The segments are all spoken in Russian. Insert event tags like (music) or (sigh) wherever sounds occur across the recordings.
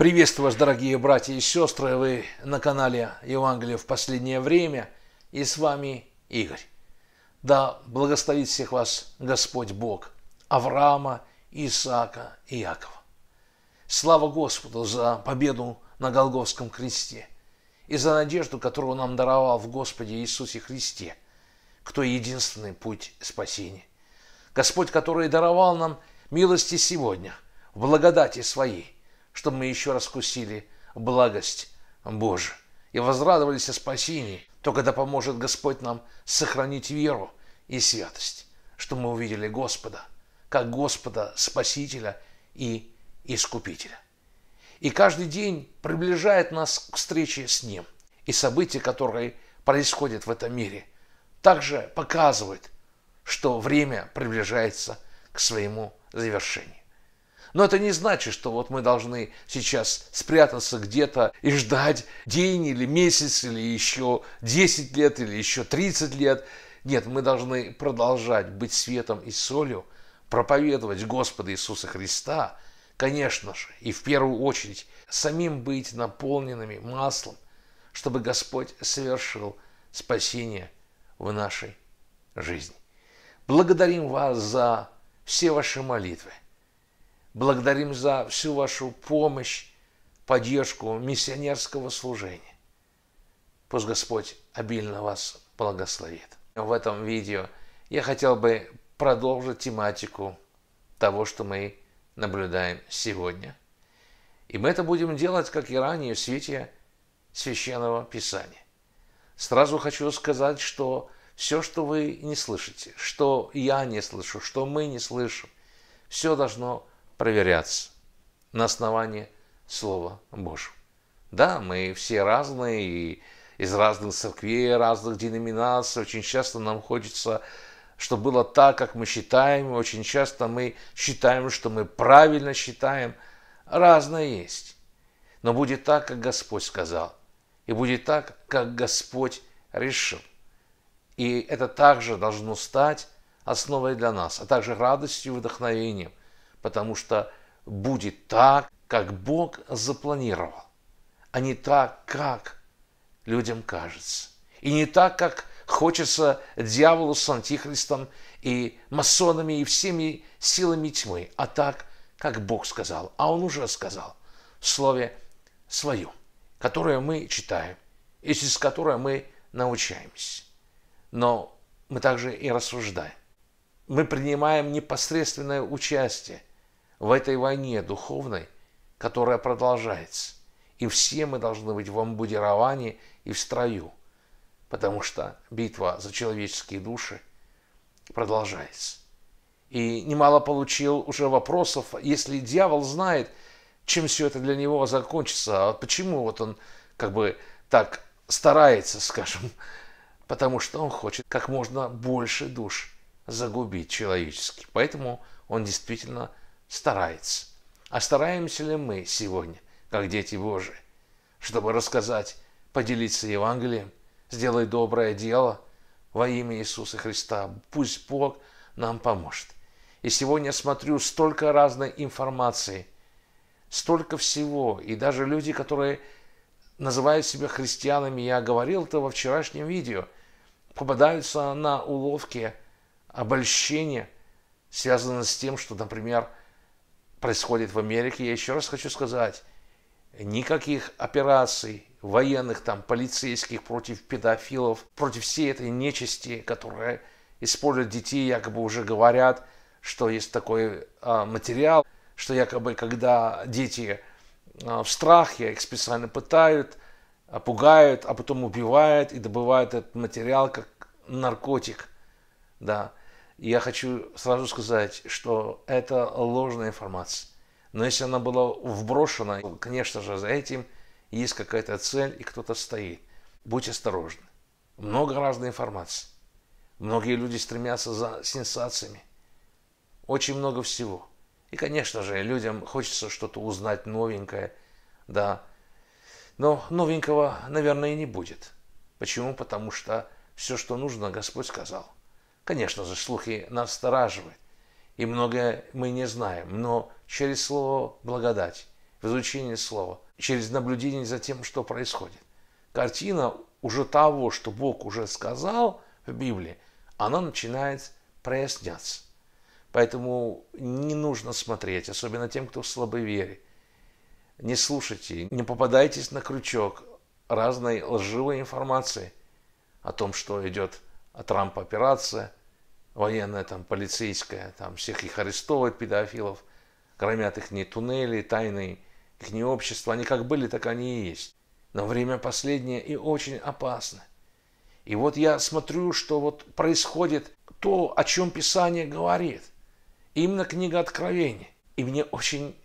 Приветствую вас, дорогие братья и сестры, вы на канале Евангелие в последнее время, и с вами Игорь. Да благословит всех вас Господь Бог, Авраама, Исаака и Якова. Слава Господу за победу на Голгофском кресте и за надежду, которую нам даровал в Господе Иисусе Христе, кто единственный путь спасения. Господь, который даровал нам милости сегодня, в благодати Своей – чтобы мы еще раз вкусили благость Божию и возрадовались о спасении, только да поможет Господь нам сохранить веру и святость, что мы увидели Господа, как Господа Спасителя и Искупителя. И каждый день приближает нас к встрече с Ним. И события, которые происходят в этом мире, также показывают, что время приближается к своему завершению. Но это не значит, что вот мы должны сейчас спрятаться где-то и ждать день или месяц, или еще 10 лет, или еще 30 лет. Нет, мы должны продолжать быть светом и солью, проповедовать Господа Иисуса Христа, конечно же, и в первую очередь самим быть наполненными маслом, чтобы Господь совершил спасение в нашей жизни. Благодарим вас за все ваши молитвы. Благодарим за всю вашу помощь, поддержку миссионерского служения. Пусть Господь обильно вас благословит. В этом видео я хотел бы продолжить тематику того, что мы наблюдаем сегодня. И мы это будем делать, как и ранее, в свете Священного Писания. Сразу хочу сказать, что все, что вы не слышите, что я не слышу, что мы не слышим, все должно проверяться на основании Слова Божьего. Да, мы все разные и из разных церквей, разных деноминаций. Очень часто нам хочется, чтобы было так, как мы считаем. Очень часто мы считаем, что мы правильно считаем. Разное есть. Но будет так, как Господь сказал. И будет так, как Господь решил. И это также должно стать основой для нас, а также радостью и вдохновением потому что будет так, как Бог запланировал, а не так, как людям кажется, и не так, как хочется дьяволу с антихристом и масонами и всеми силами тьмы, а так, как Бог сказал, а Он уже сказал в Слове Своем, которое мы читаем и через которое мы научаемся. Но мы также и рассуждаем. Мы принимаем непосредственное участие в этой войне духовной, которая продолжается. И все мы должны быть в амбудировании и в строю, потому что битва за человеческие души продолжается. И немало получил уже вопросов, если дьявол знает, чем все это для него закончится, а почему вот он как бы так старается, (laughs) скажем, потому что он хочет как можно больше душ загубить человеческих. Поэтому он действительно старается. А стараемся ли мы сегодня, как дети Божии, чтобы рассказать, поделиться Евангелием, сделать доброе дело во имя Иисуса Христа? Пусть Бог нам поможет. И сегодня смотрю столько разной информации, столько всего, и даже люди, которые называют себя христианами, я говорил это во вчерашнем видео, попадаются на уловки, обольщения, связанные с тем, что, например, – происходит в Америке. Я еще раз хочу сказать, никаких операций военных, там, полицейских против педофилов, против всей этой нечисти, которая использует детей, якобы уже говорят, что есть такой а, материал, что якобы когда дети а, в страхе, их специально пытают, а, пугают, а потом убивают и добывают этот материал как наркотик. Да. Я хочу сразу сказать, что это ложная информация. Но если она была вброшена, конечно же, за этим есть какая-то цель и кто-то стоит. Будь осторожны. Много разной информации. Многие люди стремятся за сенсациями. Очень много всего. И, конечно же, людям хочется что-то узнать новенькое, да. Но новенького, наверное, и не будет. Почему? Потому что все, что нужно, Господь сказал – Конечно же, слухи нас настораживают, и многое мы не знаем, но через слово «благодать», в изучении слова, через наблюдение за тем, что происходит. Картина уже того, что Бог уже сказал в Библии, она начинает проясняться. Поэтому не нужно смотреть, особенно тем, кто в слабой вере. Не слушайте, не попадайтесь на крючок разной лживой информации о том, что идет а Трамп-операция военная, там, полицейская, там, всех их арестовывают, педофилов, громят их не туннели, тайные, их не общество, они как были, так они и есть. Но время последнее и очень опасно. И вот я смотрю, что вот происходит то, о чем Писание говорит. Именно книга Откровения. И мне очень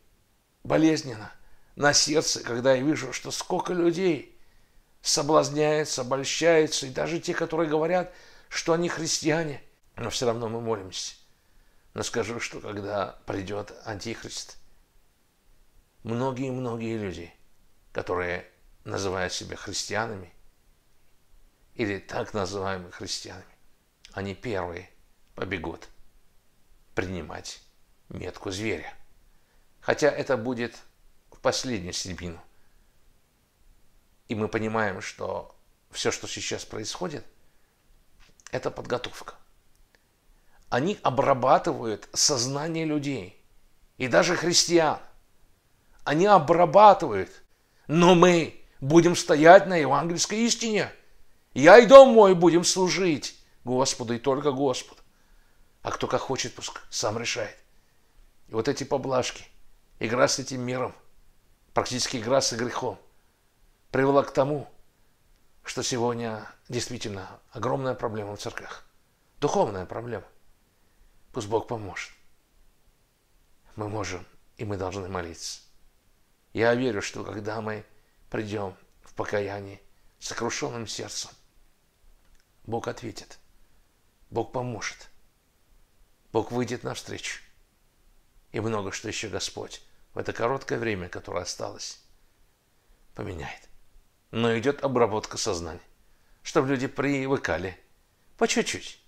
болезненно на сердце, когда я вижу, что сколько людей соблазняется, обольщается, и даже те, которые говорят – что они христиане, но все равно мы молимся. Но скажу, что когда придет Антихрист, многие-многие люди, которые называют себя христианами, или так называемыми христианами, они первые побегут принимать метку зверя. Хотя это будет в последнюю середину. И мы понимаем, что все, что сейчас происходит, это подготовка. Они обрабатывают сознание людей и даже христиан. Они обрабатывают, но мы будем стоять на евангельской истине. Я и дом мой будем служить Господу и только Господу. А кто как хочет, пускай сам решает. И вот эти поблажки, игра с этим миром, практически игра с грехом, привела к тому, что сегодня действительно огромная проблема в церквях. Духовная проблема. Пусть Бог поможет. Мы можем и мы должны молиться. Я верю, что когда мы придем в покаяние с сокрушенным сердцем, Бог ответит. Бог поможет. Бог выйдет навстречу. И много что еще Господь в это короткое время, которое осталось, поменяет но идет обработка сознания, чтобы люди привыкали. По чуть-чуть.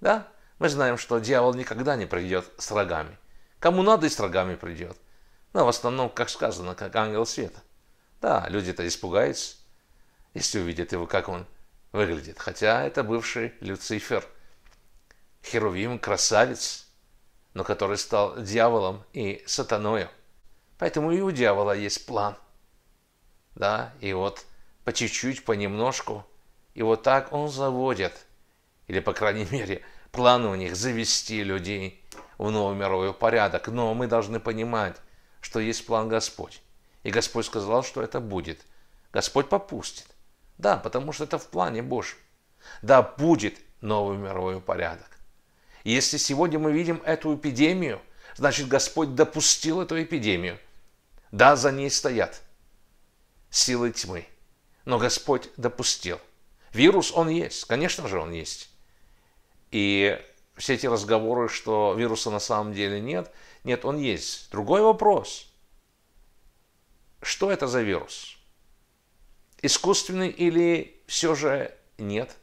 Да, мы знаем, что дьявол никогда не придет с рогами. Кому надо, и с рогами придет. Но в основном, как сказано, как ангел света. Да, люди-то испугаются, если увидят его, как он выглядит. Хотя это бывший Люцифер. Херувим красавец, но который стал дьяволом и сатаною. Поэтому и у дьявола есть план. Да, и вот по чуть-чуть, понемножку. И вот так он заводит, или, по крайней (laughs) мере, план у них завести людей в новый мировой порядок. Но мы должны понимать, что есть план Господь. И Господь сказал, что это будет. Господь попустит. Да, потому что это в плане Божьем. Да, будет новый мировой порядок. если сегодня мы видим эту эпидемию, значит Господь допустил эту эпидемию. Да, за ней стоят силы тьмы – но Господь допустил. Вирус он есть, конечно же он есть. И все эти разговоры, что вируса на самом деле нет, нет, он есть. Другой вопрос. Что это за вирус? Искусственный или все же нет?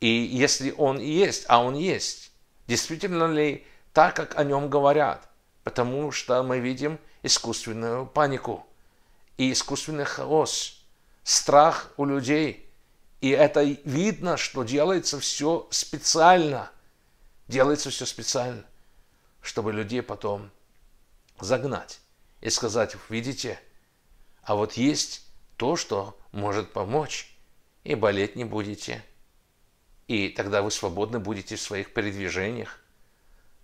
И если он есть, а он есть, действительно ли так, как о нем говорят? Потому что мы видим искусственную панику – и искусственный хаос, страх у людей. И это видно, что делается все специально. Делается все специально, чтобы людей потом загнать и сказать, видите, а вот есть то, что может помочь, и болеть не будете. И тогда вы свободны будете в своих передвижениях.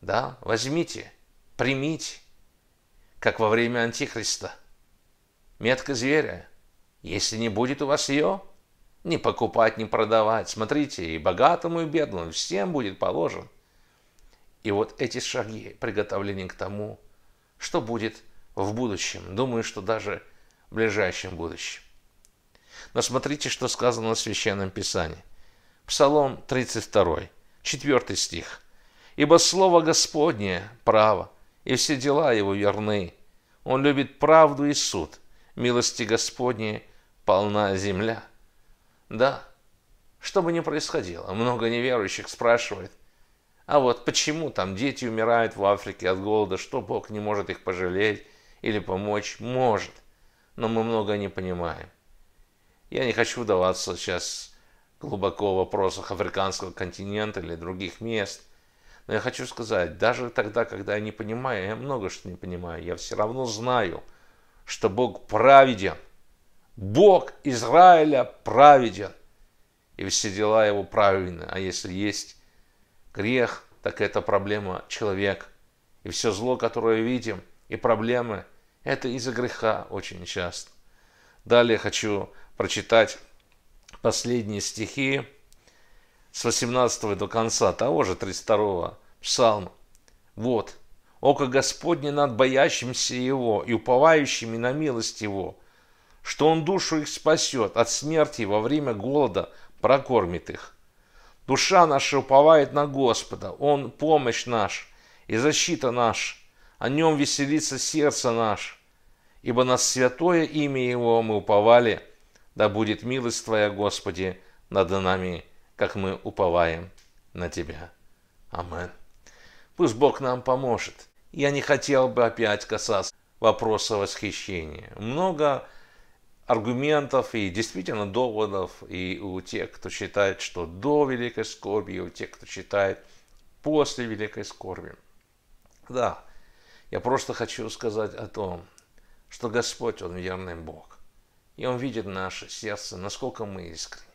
Да, возьмите, примите, как во время Антихриста – Метка зверя. Если не будет у вас ее, не покупать, не продавать. Смотрите, и богатому, и бедному всем будет положен. И вот эти шаги приготовления к тому, что будет в будущем. Думаю, что даже в ближайшем будущем. Но смотрите, что сказано в Священном Писании. Псалом 32, 4 стих. «Ибо Слово Господнее – право, и все дела Его верны. Он любит правду и суд, милости Господней полна земля. Да, что бы ни происходило, много неверующих спрашивает, а вот почему там дети умирают в Африке от голода, что Бог не может их пожалеть или помочь? Может, но мы много не понимаем. Я не хочу вдаваться сейчас глубоко в вопросах африканского континента или других мест, но я хочу сказать, даже тогда, когда я не понимаю, я много что не понимаю, я все равно знаю – что Бог праведен. Бог Израиля праведен. И все дела его правильны. А если есть грех, так это проблема человека. И все зло, которое видим, и проблемы, это из-за греха очень часто. Далее хочу прочитать последние стихи с 18 до конца того же 32 псалма. Вот, Око Господне над боящимся Его и уповающими на милость Его, что Он душу их спасет от смерти во время голода прокормит их. Душа наша уповает на Господа, Он помощь наш и защита наш, о Нем веселится сердце наш, ибо на святое имя Его мы уповали, да будет милость Твоя, Господи, над нами, как мы уповаем на Тебя. Аминь. Пусть Бог нам поможет. Я не хотел бы опять касаться вопроса восхищения. Много аргументов и действительно доводов и у тех, кто считает, что до великой скорби, и у тех, кто считает после великой скорби. Да, я просто хочу сказать о том, что Господь, Он верный Бог. И Он видит наше сердце, насколько мы искренни.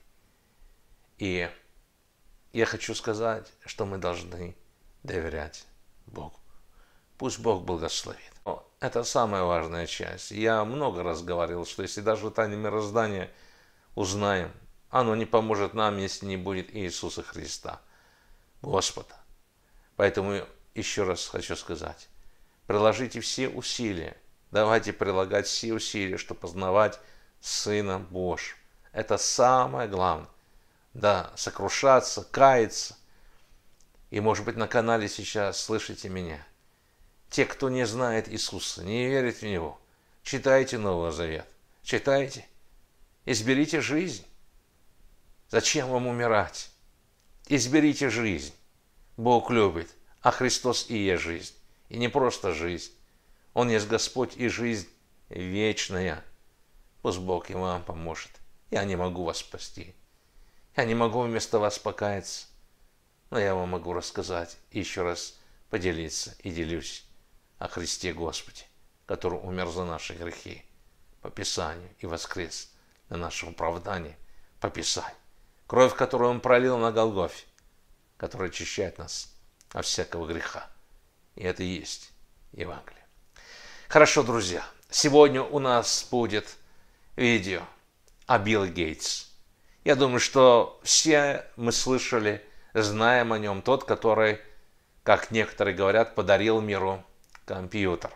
И я хочу сказать, что мы должны доверять Богу. Пусть Бог благословит. Но это самая важная часть. Я много раз говорил, что если даже тайны мироздания узнаем, оно не поможет нам, если не будет Иисуса Христа, Господа. Поэтому еще раз хочу сказать, приложите все усилия, давайте прилагать все усилия, чтобы познавать Сына Божьего. Это самое главное. Да, сокрушаться, каяться, и, может быть, на канале сейчас слышите меня. Те, кто не знает Иисуса, не верит в Него, читайте Новый Завет. Читайте. Изберите жизнь. Зачем вам умирать? Изберите жизнь. Бог любит, а Христос и есть жизнь. И не просто жизнь. Он есть Господь и жизнь вечная. Пусть Бог и вам поможет. Я не могу вас спасти. Я не могу вместо вас покаяться но я вам могу рассказать и еще раз поделиться и делюсь о Христе Господе, который умер за наши грехи по Писанию и воскрес на наше оправдание по Писанию. Кровь, которую Он пролил на Голгофе, которая очищает нас от всякого греха. И это и есть Евангелие. Хорошо, друзья, сегодня у нас будет видео о Билл Гейтс. Я думаю, что все мы слышали знаем о нем тот, который, как некоторые говорят, подарил миру компьютер.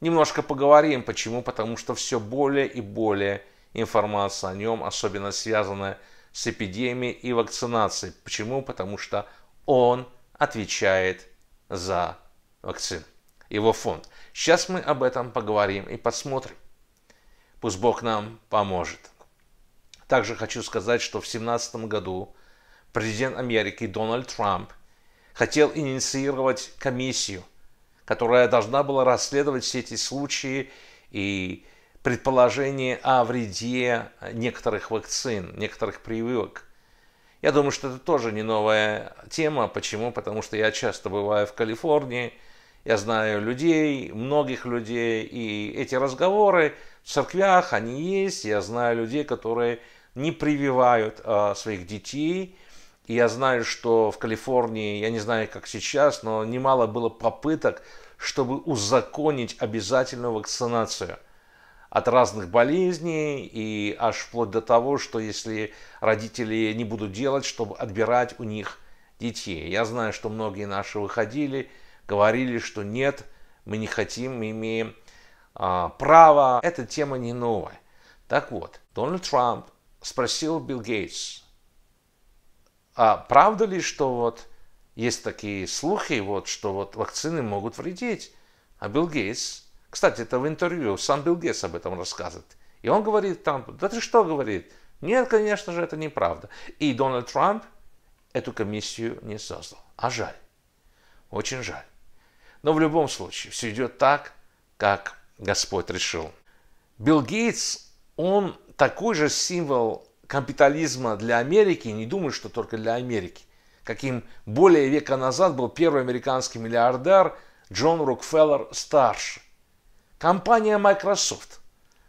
Немножко поговорим, почему, потому что все более и более информация о нем, особенно связанная с эпидемией и вакцинацией. Почему? Потому что он отвечает за вакцин, его фонд. Сейчас мы об этом поговорим и посмотрим. Пусть Бог нам поможет. Также хочу сказать, что в 2017 году президент Америки Дональд Трамп хотел инициировать комиссию, которая должна была расследовать все эти случаи и предположения о вреде некоторых вакцин, некоторых прививок. Я думаю, что это тоже не новая тема. Почему? Потому что я часто бываю в Калифорнии, я знаю людей, многих людей, и эти разговоры в церквях, они есть. Я знаю людей, которые не прививают а, своих детей, и я знаю, что в Калифорнии, я не знаю, как сейчас, но немало было попыток, чтобы узаконить обязательную вакцинацию от разных болезней и аж вплоть до того, что если родители не будут делать, чтобы отбирать у них детей. Я знаю, что многие наши выходили, говорили, что нет, мы не хотим, мы имеем а, право. Эта тема не новая. Так вот, Дональд Трамп спросил Билл Гейтс, а правда ли, что вот есть такие слухи, вот, что вот вакцины могут вредить? А Билл Гейтс, кстати, это в интервью, сам Билл Гейтс об этом рассказывает. И он говорит там, да ты что, говорит, нет, конечно же, это неправда. И Дональд Трамп эту комиссию не создал. А жаль. Очень жаль. Но в любом случае, все идет так, как Господь решил. Билл Гейтс, он такой же символ капитализма для Америки, не думаю, что только для Америки. Каким более века назад был первый американский миллиардер Джон Рокфеллер старший. Компания Microsoft,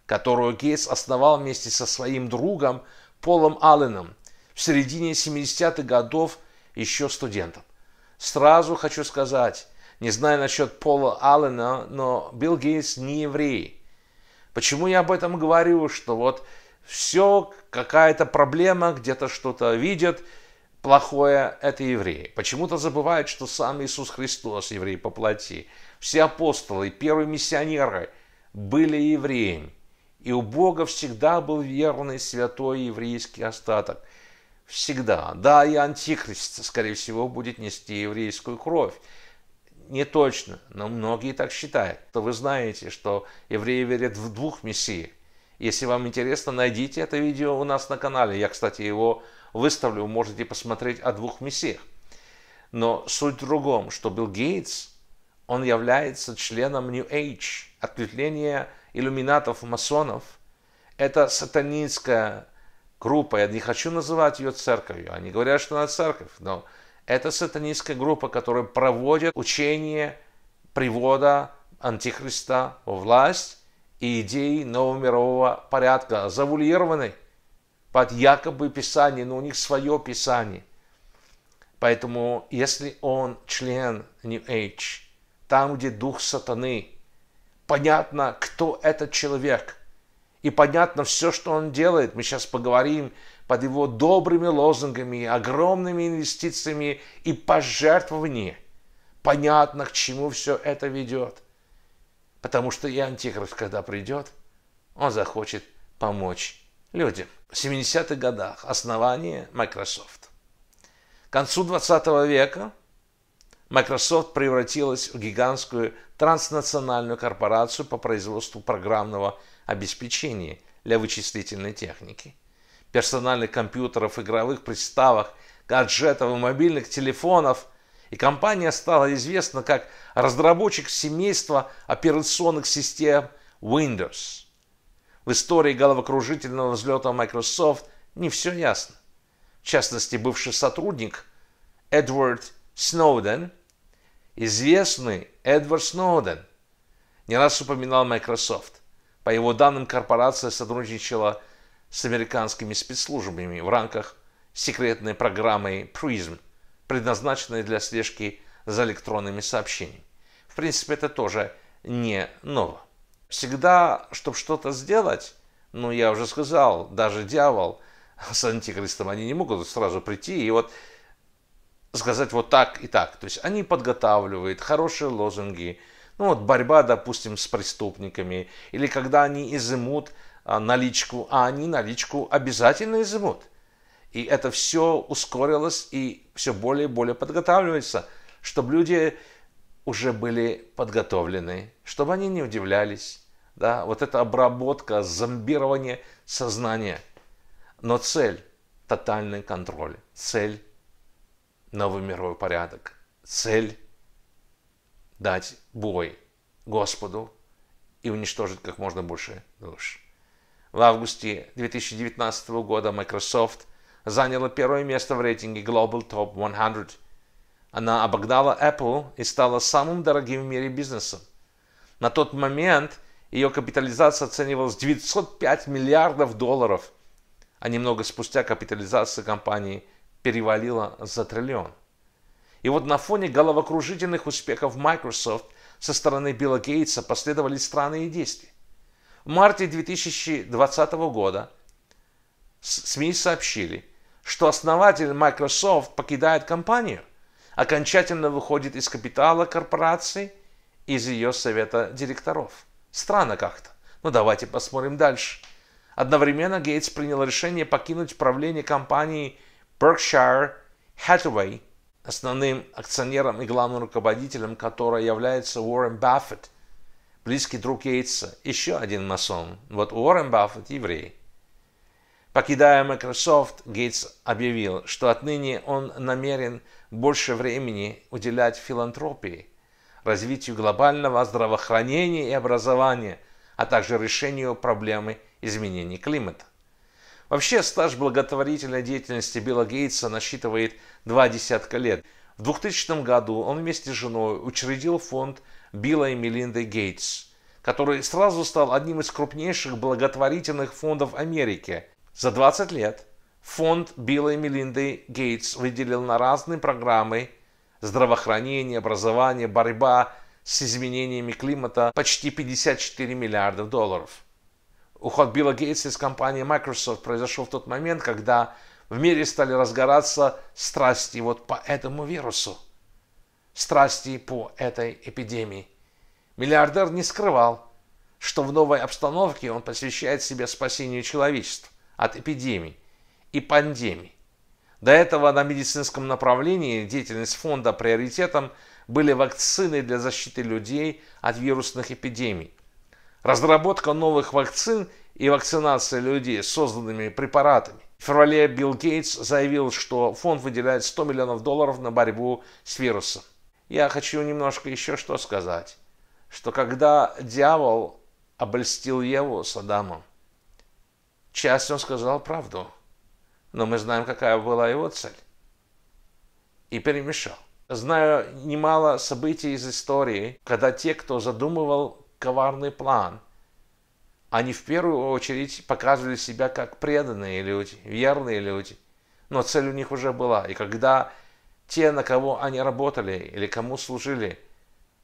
которую Гейтс основал вместе со своим другом Полом Алленом в середине 70-х годов еще студентом. Сразу хочу сказать, не знаю насчет Пола Аллена, но Билл Гейтс не еврей. Почему я об этом говорю, что вот все какая-то проблема, где-то что-то видят плохое – это евреи. Почему-то забывают, что сам Иисус Христос – еврей по плоти. Все апостолы, первые миссионеры были евреями. И у Бога всегда был верный, святой еврейский остаток. Всегда. Да, и Антихрист, скорее всего, будет нести еврейскую кровь. Не точно, но многие так считают. То Вы знаете, что евреи верят в двух мессиях. Если вам интересно, найдите это видео у нас на канале. Я, кстати, его выставлю, можете посмотреть о двух мессиях. Но суть в другом, что Билл Гейтс, он является членом New Age, ответвления иллюминатов, масонов. Это сатанинская группа, я не хочу называть ее церковью, они говорят, что она церковь, но это сатанинская группа, которая проводит учение привода Антихриста во власть и идеи нового мирового порядка, завулированы под якобы Писание, но у них свое Писание. Поэтому, если он член New Age, там, где дух сатаны, понятно, кто этот человек, и понятно все, что он делает. Мы сейчас поговорим под его добрыми лозунгами, огромными инвестициями и пожертвованиями. Понятно, к чему все это ведет – Потому что и Антихрист, когда придет, он захочет помочь людям. В 70-х годах основание Microsoft. К концу 20 века Microsoft превратилась в гигантскую транснациональную корпорацию по производству программного обеспечения для вычислительной техники, персональных компьютеров, игровых приставок, гаджетов и мобильных телефонов – и компания стала известна как разработчик семейства операционных систем Windows. В истории головокружительного взлета Microsoft не все ясно. В частности, бывший сотрудник Эдвард Сноуден, известный Эдвард Сноуден, не раз упоминал Microsoft. По его данным, корпорация сотрудничала с американскими спецслужбами в рамках секретной программы PRISM – предназначенные для слежки за электронными сообщениями. В принципе, это тоже не ново. Всегда, чтобы что-то сделать, ну, я уже сказал, даже дьявол (laughs) с антихристом, они не могут сразу прийти и вот сказать вот так и так. То есть они подготавливают хорошие лозунги, ну вот борьба, допустим, с преступниками, или когда они изымут а, наличку, а они наличку обязательно изымут. И это все ускорилось и все более и более подготавливается, чтобы люди уже были подготовлены, чтобы они не удивлялись. Да? Вот эта обработка, зомбирование сознания. Но цель – тотальный контроль. Цель – новый мировой порядок. Цель – дать бой Господу и уничтожить как можно больше душ. В августе 2019 года Microsoft – заняла первое место в рейтинге Global Top 100. Она обогнала Apple и стала самым дорогим в мире бизнесом. На тот момент ее капитализация оценивалась в 905 миллиардов долларов, а немного спустя капитализация компании перевалила за триллион. И вот на фоне головокружительных успехов Microsoft со стороны Билла Гейтса последовали странные действия. В марте 2020 года СМИ сообщили – что основатель Microsoft покидает компанию, окончательно выходит из капитала корпорации, из ее совета директоров. Странно как-то. Но ну, давайте посмотрим дальше. Одновременно Гейтс принял решение покинуть правление компании Berkshire Hathaway, основным акционером и главным руководителем которой является Уоррен Баффет, близкий друг Гейтса, еще один масон. Вот Уоррен Баффет еврей. Покидая Microsoft, Гейтс объявил, что отныне он намерен больше времени уделять филантропии, развитию глобального здравоохранения и образования, а также решению проблемы изменений климата. Вообще, стаж благотворительной деятельности Билла Гейтса насчитывает два десятка лет. В 2000 году он вместе с женой учредил фонд Билла и Мелинды Гейтс, который сразу стал одним из крупнейших благотворительных фондов Америки, за 20 лет фонд Билла и Мелинды Гейтс выделил на разные программы здравоохранение, образование, борьба с изменениями климата почти 54 миллиарда долларов. Уход Билла Гейтса из компании Microsoft произошел в тот момент, когда в мире стали разгораться страсти вот по этому вирусу, страсти по этой эпидемии. Миллиардер не скрывал, что в новой обстановке он посвящает себя спасению человечества от эпидемий и пандемий. До этого на медицинском направлении деятельность фонда приоритетом были вакцины для защиты людей от вирусных эпидемий. Разработка новых вакцин и вакцинация людей созданными препаратами. В феврале Билл Гейтс заявил, что фонд выделяет 100 миллионов долларов на борьбу с вирусом. Я хочу немножко еще что сказать, что когда дьявол обольстил Еву с Адамом, Часть он сказал правду, но мы знаем, какая была его цель. И перемешал. Знаю немало событий из истории, когда те, кто задумывал коварный план, они в первую очередь показывали себя как преданные люди, верные люди. Но цель у них уже была. И когда те, на кого они работали или кому служили,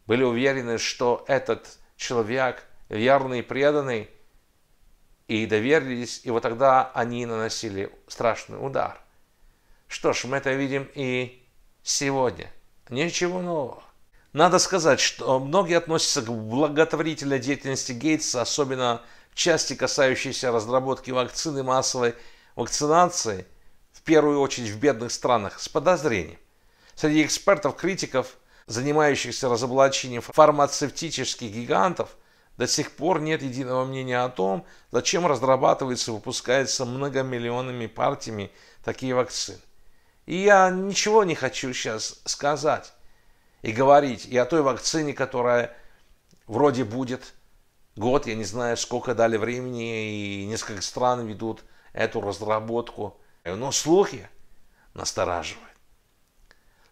были уверены, что этот человек верный и преданный – и доверились, и вот тогда они наносили страшный удар. Что ж, мы это видим и сегодня. Ничего нового. Надо сказать, что многие относятся к благотворительной деятельности Гейтса, особенно в части, касающейся разработки вакцины массовой вакцинации, в первую очередь в бедных странах, с подозрением. Среди экспертов, критиков, занимающихся разоблачением фармацевтических гигантов – до сих пор нет единого мнения о том, зачем разрабатывается и выпускается многомиллионными партиями такие вакцины. И я ничего не хочу сейчас сказать и говорить и о той вакцине, которая вроде будет год, я не знаю, сколько дали времени, и несколько стран ведут эту разработку. Но слухи настораживают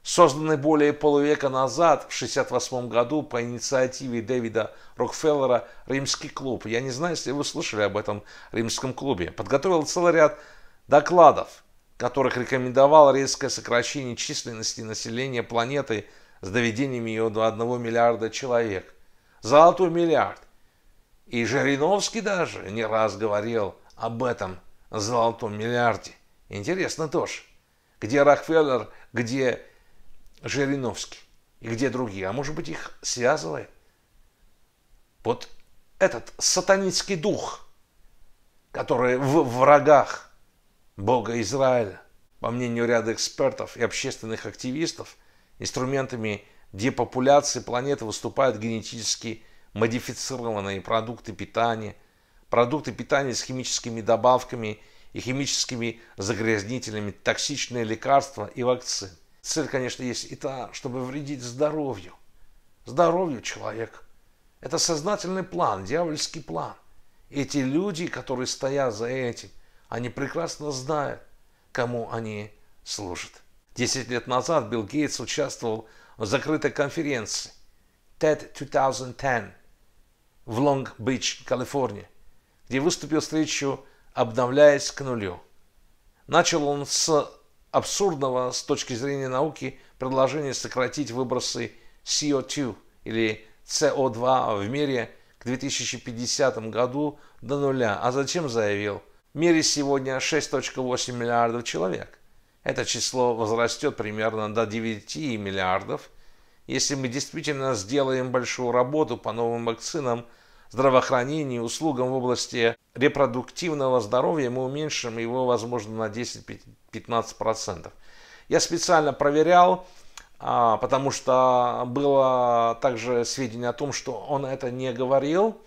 созданный более полувека назад, в 1968 году, по инициативе Дэвида Рокфеллера, римский клуб. Я не знаю, если вы слышали об этом римском клубе. Подготовил целый ряд докладов, которых рекомендовал резкое сокращение численности населения планеты с доведением ее до 1 миллиарда человек. Золотой миллиард. И Жириновский даже не раз говорил об этом золотом миллиарде. Интересно тоже, где Рокфеллер, где Жириновский и где другие, а может быть их связывали вот этот сатанинский дух, который в врагах Бога Израиля, по мнению ряда экспертов и общественных активистов, инструментами депопуляции планеты выступают генетически модифицированные продукты питания, продукты питания с химическими добавками и химическими загрязнителями, токсичные лекарства и вакцины. Цель, конечно, есть и та, чтобы вредить здоровью. Здоровью человек. Это сознательный план, дьявольский план. Эти люди, которые стоят за этим, они прекрасно знают, кому они служат. Десять лет назад Билл Гейтс участвовал в закрытой конференции TED 2010 в Лонг-Бич, Калифорния, где выступил с речью «Обновляясь к нулю». Начал он с абсурдного с точки зрения науки предложения сократить выбросы CO2 или CO2 в мире к 2050 году до нуля, а затем заявил, в мире сегодня 6.8 миллиардов человек. Это число возрастет примерно до 9 миллиардов, если мы действительно сделаем большую работу по новым вакцинам – здравоохранению, услугам в области репродуктивного здоровья, мы уменьшим его, возможно, на 10-15%. Я специально проверял, а, потому что было также сведения о том, что он это не говорил,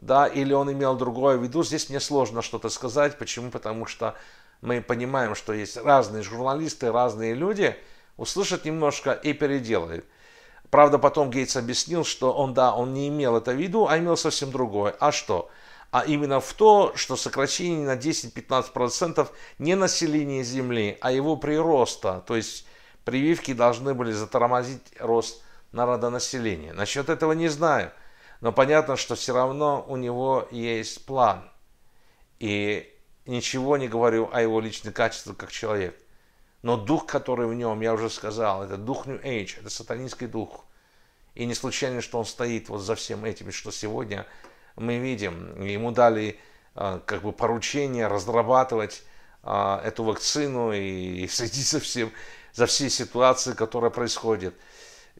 да, или он имел другое в виду. Здесь мне сложно что-то сказать. Почему? Потому что мы понимаем, что есть разные журналисты, разные люди, услышат немножко и переделают. Правда, потом Гейтс объяснил, что он, да, он не имел это в виду, а имел совсем другое. А что? А именно в то, что сокращение на 10-15% не населения Земли, а его прироста. То есть прививки должны были затормозить рост народонаселения. Насчет этого не знаю. Но понятно, что все равно у него есть план. И ничего не говорю о его личных качествах как человека. Но дух, который в нем, я уже сказал, это дух New Age, это сатанинский дух. И не случайно, что он стоит вот за всем этим, что сегодня мы видим. Ему дали а, как бы поручение разрабатывать а, эту вакцину и следить за всем, за всей ситуацией, которая происходит.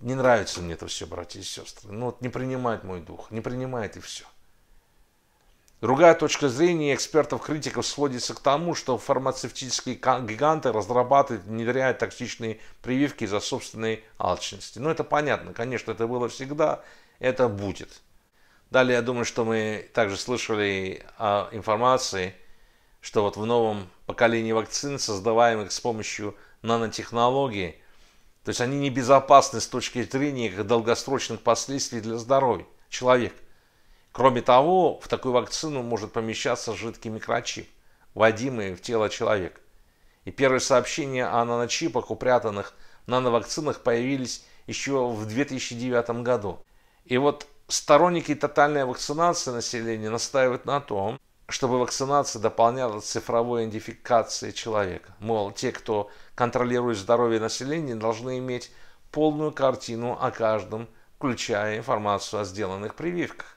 Не нравится мне это все, братья и сестры. Ну вот не принимает мой дух, не принимает и все. Другая точка зрения экспертов-критиков сводится к тому, что фармацевтические гиганты разрабатывают, внедряют токсичные прививки из-за собственной алчности. Ну это понятно, конечно, это было всегда, это будет. Далее, я думаю, что мы также слышали о информации, что вот в новом поколении вакцин, создаваемых с помощью нанотехнологий, то есть они небезопасны с точки зрения долгосрочных последствий для здоровья человека. Кроме того, в такую вакцину может помещаться жидкий микрочип, вводимый в тело человека. И первые сообщения о наночипах, упрятанных в нановакцинах, появились еще в 2009 году. И вот сторонники тотальной вакцинации населения настаивают на том, чтобы вакцинация дополняла цифровой идентификации человека. Мол, те, кто контролирует здоровье населения, должны иметь полную картину о каждом, включая информацию о сделанных прививках.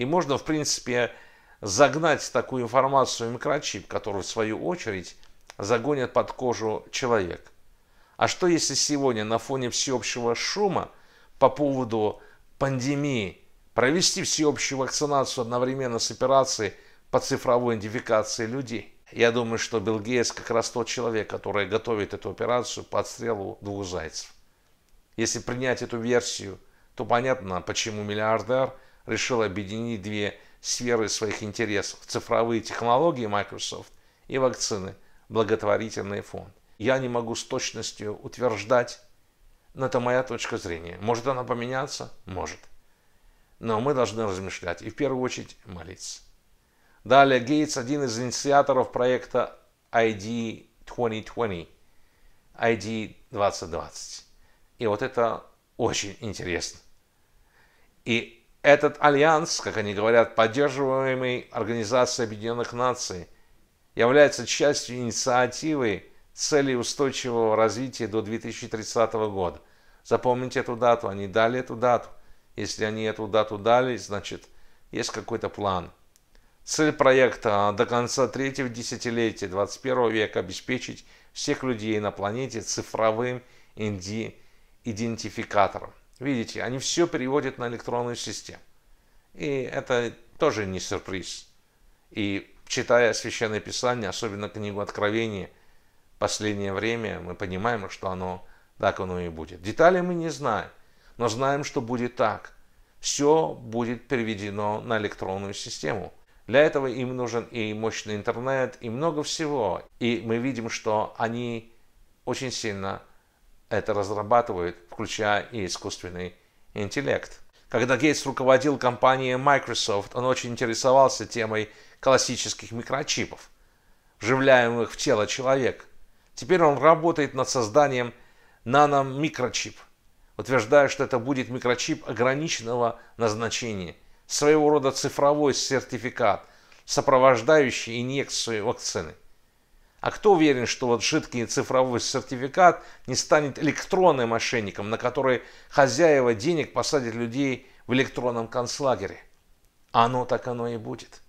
И можно, в принципе, загнать такую информацию в микрочип, который, в свою очередь, загонит под кожу человек. А что если сегодня на фоне всеобщего шума по поводу пандемии провести всеобщую вакцинацию одновременно с операцией по цифровой идентификации людей? Я думаю, что Билл Гейтс как раз тот человек, который готовит эту операцию по отстрелу двух зайцев. Если принять эту версию, то понятно, почему миллиардер – решил объединить две сферы своих интересов – цифровые технологии Microsoft и вакцины, благотворительный фонд. Я не могу с точностью утверждать, но это моя точка зрения. Может она поменяться? Может. Но мы должны размышлять и в первую очередь молиться. Далее Гейтс – один из инициаторов проекта ID 2020, ID 2020. И вот это очень интересно. И этот альянс, как они говорят, поддерживаемый Организацией Объединенных Наций, является частью инициативы цели устойчивого развития до 2030 года. Запомните эту дату, они дали эту дату. Если они эту дату дали, значит есть какой-то план. Цель проекта до конца третьего десятилетия 21 века обеспечить всех людей на планете цифровым инди-идентификатором. Видите, они все переводят на электронную систему. И это тоже не сюрприз. И читая Священное Писание, особенно книгу Откровения, последнее время мы понимаем, что оно так оно и будет. Детали мы не знаем, но знаем, что будет так. Все будет переведено на электронную систему. Для этого им нужен и мощный интернет, и много всего. И мы видим, что они очень сильно это разрабатывает, включая и искусственный интеллект. Когда Гейтс руководил компанией Microsoft, он очень интересовался темой классических микрочипов, вживляемых в тело человека. Теперь он работает над созданием нано-микрочип, утверждая, что это будет микрочип ограниченного назначения, своего рода цифровой сертификат, сопровождающий инъекцию вакцины. А кто уверен, что вот жидкий цифровой сертификат не станет электронным мошенником, на который хозяева денег посадят людей в электронном концлагере? Оно так оно и будет.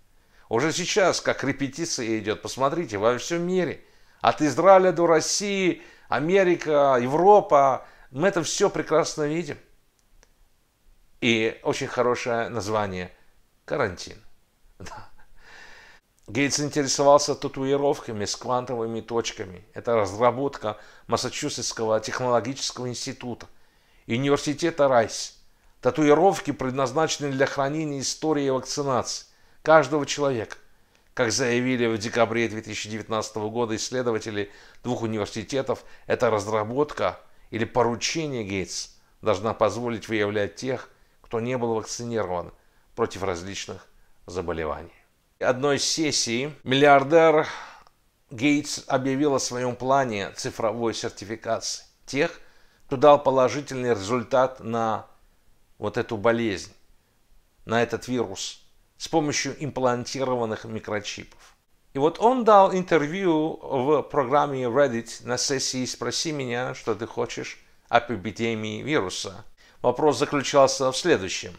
Уже сейчас, как репетиция идет, посмотрите, во всем мире. От Израиля до России, Америка, Европа. Мы это все прекрасно видим. И очень хорошее название – карантин. (laughs) Да. Гейтс интересовался татуировками с квантовыми точками. Это разработка Массачусетского технологического института и университета Райс. Татуировки предназначены для хранения истории вакцинации каждого человека. Как заявили в декабре 2019 года исследователи двух университетов, эта разработка или поручение Гейтс должна позволить выявлять тех, кто не был вакцинирован против различных заболеваний одной сессии миллиардер Гейтс объявил о своем плане цифровой сертификации тех, кто дал положительный результат на вот эту болезнь, на этот вирус с помощью имплантированных микрочипов. И вот он дал интервью в программе Reddit на сессии «Спроси меня, что ты хочешь об эпидемии вируса». Вопрос заключался в следующем.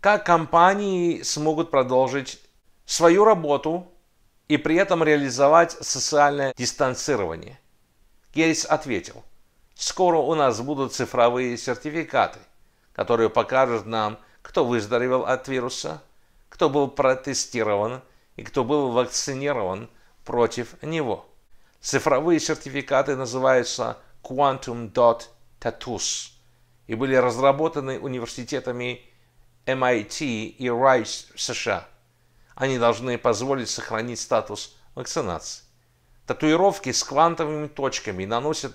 Как компании смогут продолжить свою работу и при этом реализовать социальное дистанцирование. Кейс ответил, скоро у нас будут цифровые сертификаты, которые покажут нам, кто выздоровел от вируса, кто был протестирован и кто был вакцинирован против него. Цифровые сертификаты называются Quantum Dot Tattoos и были разработаны университетами MIT и Rice США они должны позволить сохранить статус вакцинации. Татуировки с квантовыми точками наносят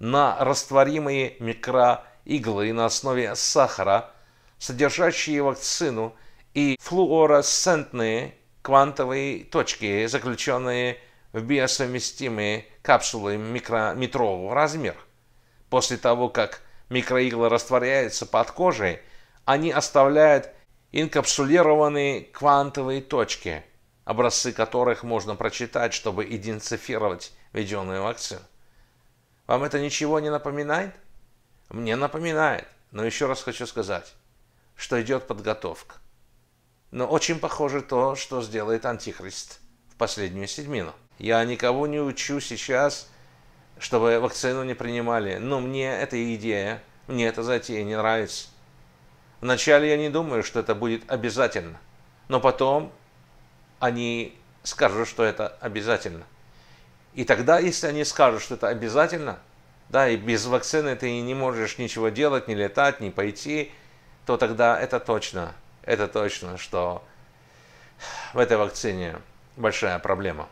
на растворимые микроиглы на основе сахара, содержащие вакцину, и флуоресцентные квантовые точки, заключенные в биосовместимые капсулы микрометрового размера. После того, как микроиглы растворяются под кожей, они оставляют Инкапсулированные квантовые точки, образцы которых можно прочитать, чтобы идентифицировать введенную вакцину. Вам это ничего не напоминает? Мне напоминает, но еще раз хочу сказать, что идет подготовка. Но очень похоже то, что сделает Антихрист в последнюю седьмину. Я никого не учу сейчас, чтобы вакцину не принимали, но мне эта идея, мне эта затея не нравится. Вначале я не думаю, что это будет обязательно, но потом они скажут, что это обязательно. И тогда, если они скажут, что это обязательно, да, и без вакцины ты не можешь ничего делать, не летать, не пойти, то тогда это точно, это точно, что в этой вакцине большая проблема.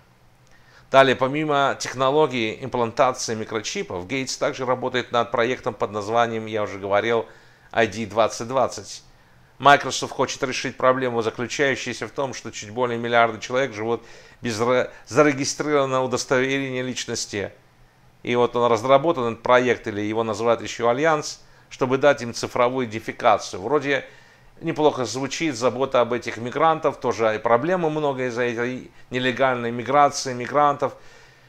Далее, помимо технологии имплантации микрочипов, Гейтс также работает над проектом под названием, я уже говорил, ID 2020. Microsoft хочет решить проблему, заключающуюся в том, что чуть более миллиарда человек живут без зарегистрированного удостоверения личности. И вот он разработан, этот проект, или его называют еще Альянс, чтобы дать им цифровую идентификацию. Вроде неплохо звучит забота об этих мигрантов, тоже и проблемы много из-за этой нелегальной миграции мигрантов,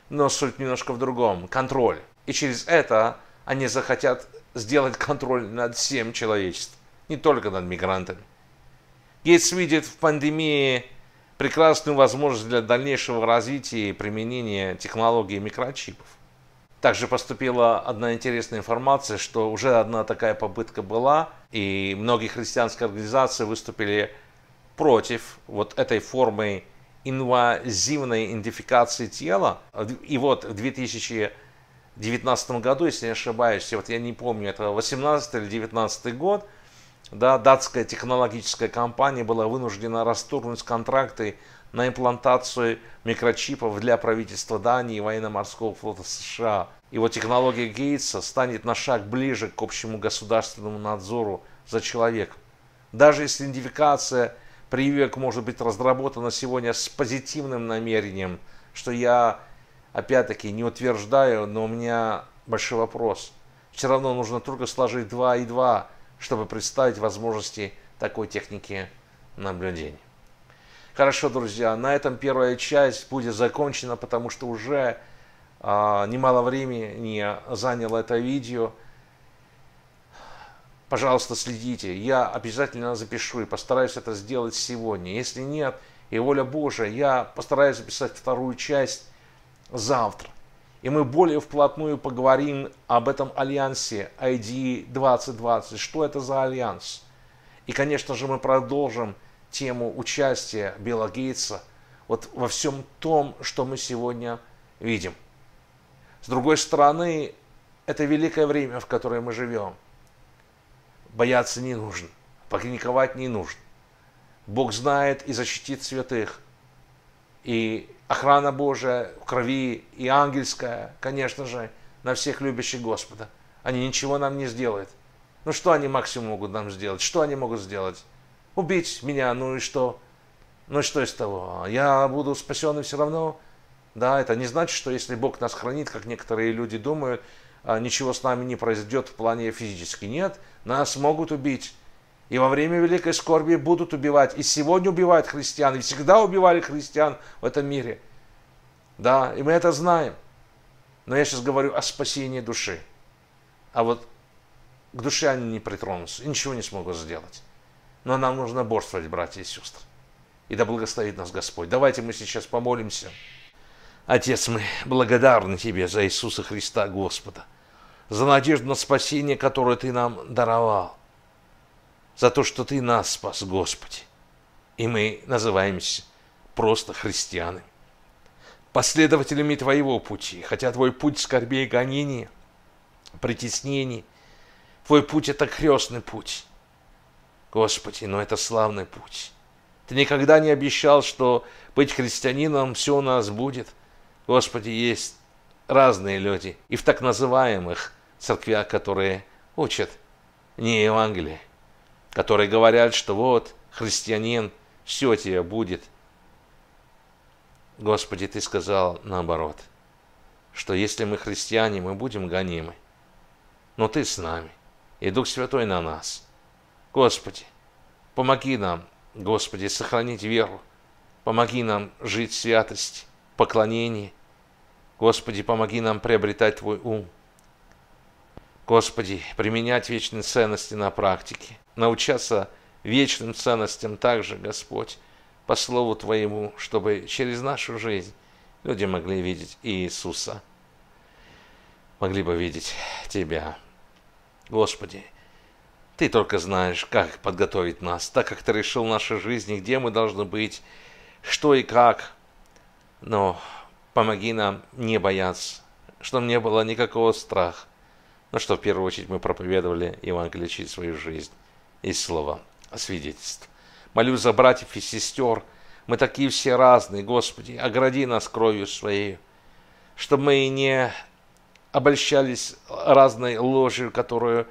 но суть немножко в другом – контроль. И через это они захотят сделать контроль над всем человечеством, не только над мигрантами. Гейтс видит в пандемии прекрасную возможность для дальнейшего развития и применения технологии микрочипов. Также поступила одна интересная информация, что уже одна такая попытка была, и многие христианские организации выступили против вот этой формы инвазивной идентификации тела. И вот в 2000 2019 году, если не ошибаюсь, вот я не помню, это 18 или 19 год, да, датская технологическая компания была вынуждена расторгнуть контракты на имплантацию микрочипов для правительства Дании и военно-морского флота США. И вот технология Гейтса станет на шаг ближе к общему государственному надзору за человеком. Даже если идентификация прививок может быть разработана сегодня с позитивным намерением, что я опять-таки, не утверждаю, но у меня большой вопрос. Все равно нужно только сложить 2 и 2, чтобы представить возможности такой техники наблюдения. Хорошо, друзья, на этом первая часть будет закончена, потому что уже а, немало времени заняло это видео. Пожалуйста, следите. Я обязательно запишу и постараюсь это сделать сегодня. Если нет, и воля Божия, я постараюсь записать вторую часть завтра. И мы более вплотную поговорим об этом альянсе ID 2020. Что это за альянс? И, конечно же, мы продолжим тему участия Билла Гейтса вот во всем том, что мы сегодня видим. С другой стороны, это великое время, в которое мы живем. Бояться не нужно, паниковать не нужно. Бог знает и защитит святых. И охрана Божия в крови и ангельская, конечно же, на всех любящих Господа. Они ничего нам не сделают. Ну что они максимум могут нам сделать? Что они могут сделать? Убить меня, ну и что? Ну и что из того? Я буду спасенным все равно. Да, это не значит, что если Бог нас хранит, как некоторые люди думают, а ничего с нами не произойдет в плане физически. Нет, нас могут убить, и во время великой скорби будут убивать. И сегодня убивают христиан. И всегда убивали христиан в этом мире. Да, и мы это знаем. Но я сейчас говорю о спасении души. А вот к душе они не притронутся и ничего не смогут сделать. Но нам нужно борствовать, братья и сестры. И да благословит нас Господь. Давайте мы сейчас помолимся. Отец, мы благодарны Тебе за Иисуса Христа Господа, за надежду на спасение, которое Ты нам даровал за то, что Ты нас спас, Господи. И мы называемся просто христианами, последователями Твоего пути, хотя Твой путь скорбей и гонений, притеснений. Твой путь – это крестный путь. Господи, но это славный путь. Ты никогда не обещал, что быть христианином все у нас будет. Господи, есть разные люди и в так называемых церквях, которые учат не Евангелие, которые говорят, что вот, христианин, все тебе будет. Господи, Ты сказал наоборот, что если мы христиане, мы будем гонимы. Но Ты с нами, и Дух Святой на нас. Господи, помоги нам, Господи, сохранить веру. Помоги нам жить в святости, поклонении. Господи, помоги нам приобретать Твой ум – Господи, применять вечные ценности на практике, научаться вечным ценностям также, Господь, по слову Твоему, чтобы через нашу жизнь люди могли видеть Иисуса, могли бы видеть Тебя. Господи, Ты только знаешь, как подготовить нас, так как Ты решил нашу жизнь, где мы должны быть, что и как. Но помоги нам не бояться, чтобы не было никакого страха, но ну что в первую очередь мы проповедовали Евангелие через свою жизнь и слово свидетельств. Молюсь за братьев и сестер. Мы такие все разные, Господи, огради нас кровью Своей, чтобы мы не обольщались разной ложью, которую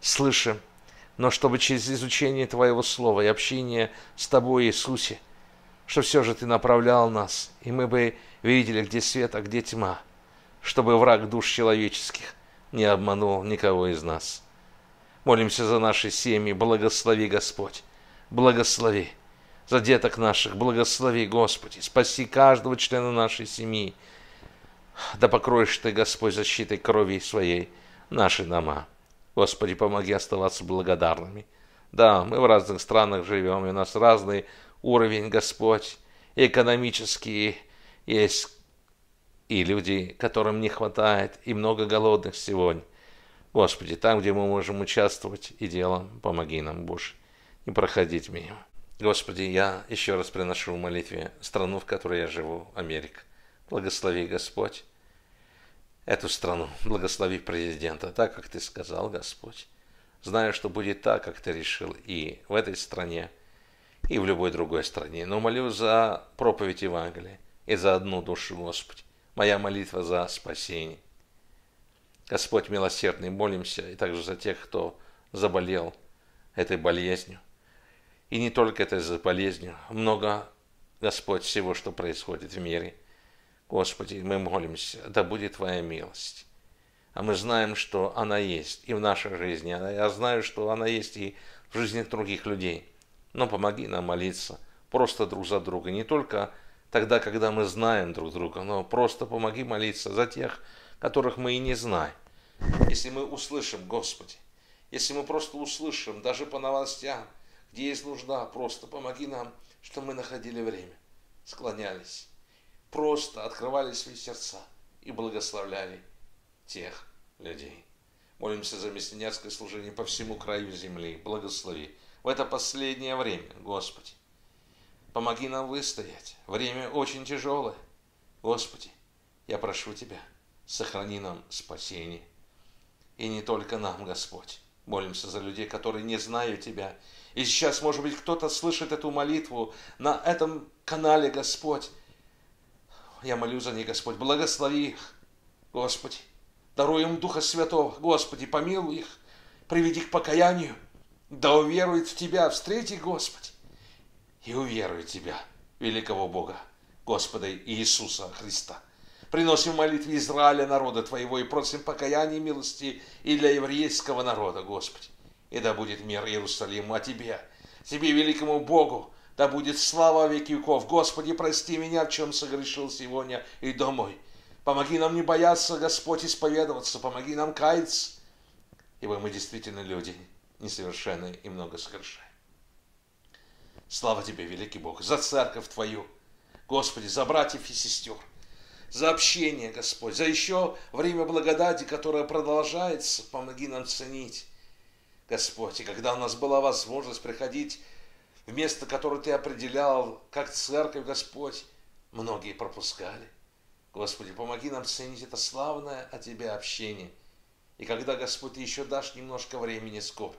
слышим, но чтобы через изучение Твоего Слова и общение с Тобой, Иисусе, что все же Ты направлял нас, и мы бы видели, где свет, а где тьма, чтобы враг душ человеческих не обманул никого из нас. Молимся за наши семьи, благослови, Господь, благослови. За деток наших благослови, Господи, спаси каждого члена нашей семьи. Да покроешь Ты, Господь, защитой крови своей наши дома. Господи, помоги оставаться благодарными. Да, мы в разных странах живем, и у нас разный уровень, Господь, экономический, есть и люди, которым не хватает, и много голодных сегодня. Господи, там, где мы можем участвовать и делом, помоги нам, Боже, не проходить мимо. Господи, я еще раз приношу в молитве страну, в которой я живу, Америка. Благослови, Господь, эту страну. Благослови президента, так, как Ты сказал, Господь. Знаю, что будет так, как Ты решил и в этой стране, и в любой другой стране. Но молю за проповедь Евангелия и за одну душу, Господи моя молитва за спасение. Господь милосердный, молимся и также за тех, кто заболел этой болезнью. И не только этой болезнью, много, Господь, всего, что происходит в мире. Господи, мы молимся, да будет Твоя милость. А мы знаем, что она есть и в нашей жизни. А я знаю, что она есть и в жизни других людей. Но помоги нам молиться просто друг за друга, не только тогда, когда мы знаем друг друга, но просто помоги молиться за тех, которых мы и не знаем. Если мы услышим, Господи, если мы просто услышим, даже по новостям, где есть нужда, просто помоги нам, что мы находили время, склонялись, просто открывали свои сердца и благословляли тех людей. Молимся за миссионерское служение по всему краю земли. Благослови. В это последнее время, Господи, Помоги нам выстоять. Время очень тяжелое. Господи, я прошу Тебя, сохрани нам спасение. И не только нам, Господь. Молимся за людей, которые не знают Тебя. И сейчас, может быть, кто-то слышит эту молитву на этом канале, Господь. Я молю за них, Господь. Благослови их, Господи. Даруй им Духа Святого, Господи, помилуй их. Приведи к покаянию. Да уверует в Тебя, встрети, Господь и уверую Тебя, великого Бога, Господа Иисуса Христа. Приносим молитвы Израиля, народа Твоего, и просим покаяния и милости и для еврейского народа, Господи. И да будет мир Иерусалиму, а Тебе, Тебе, великому Богу, да будет слава веки веков. Господи, прости меня, в чем согрешил сегодня и домой. Помоги нам не бояться, Господь, исповедоваться, помоги нам каяться, ибо мы действительно люди несовершенные и много согрешаем. Слава тебе, великий Бог, за церковь Твою, Господи, за братьев и сестер, за общение, Господь, за еще время благодати, которое продолжается, помоги нам ценить, Господь. И когда у нас была возможность приходить в место, которое Ты определял, как церковь, Господь, многие пропускали. Господи, помоги нам ценить это славное о Тебе общение. И когда, Господь, Ты еще дашь немножко времени скоро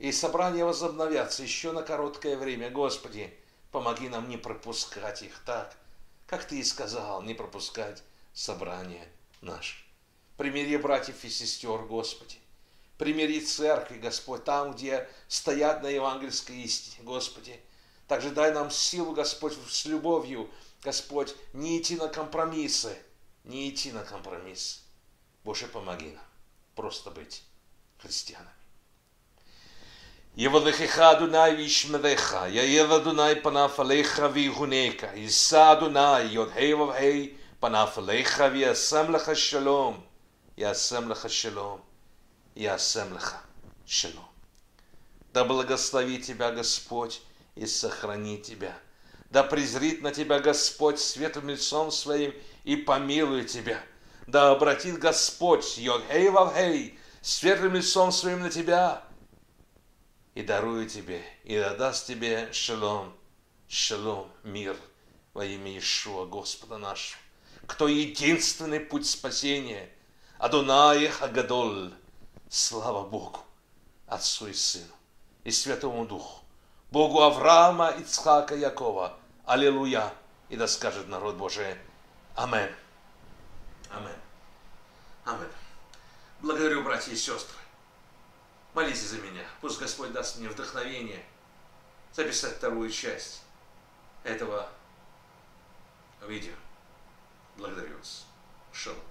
и собрания возобновятся еще на короткое время. Господи, помоги нам не пропускать их так, как Ты и сказал, не пропускать собрания наши. Примири братьев и сестер, Господи. Примири церкви, Господь, там, где стоят на евангельской истине, Господи. Также дай нам силу, Господь, с любовью, Господь, не идти на компромиссы, не идти на компромисс. Боже, помоги нам просто быть христианами. יברכך אדוני וישמרך, יאיר אדוני פניו עליך ויהונקה, יישא אדוני יודהי רבהי פניו עליך ויעשם לך שלום, יעשם לך שלום, יעשם לך Да благословит тебя Господь и сохрани тебя. Да презрит на тебя Господь светлым лицом своим и помилует тебя. Да обратит Господь Йодхей Вавхей светлым лицом своим на тебя – и дарую тебе, и отдаст тебе шалом, шалом, мир во имя Ишуа, Господа нашего, кто единственный путь спасения, Адонай Хагадоль, слава Богу, Отцу и Сыну, и Святому Духу, Богу Авраама, Ицхака, Якова, Аллилуйя, и да скажет народ Божий, Амен. Амен. Амен. Благодарю, братья и сестры. Молитесь за меня. Пусть Господь даст мне вдохновение записать вторую часть этого видео. Благодарю вас. Шалом.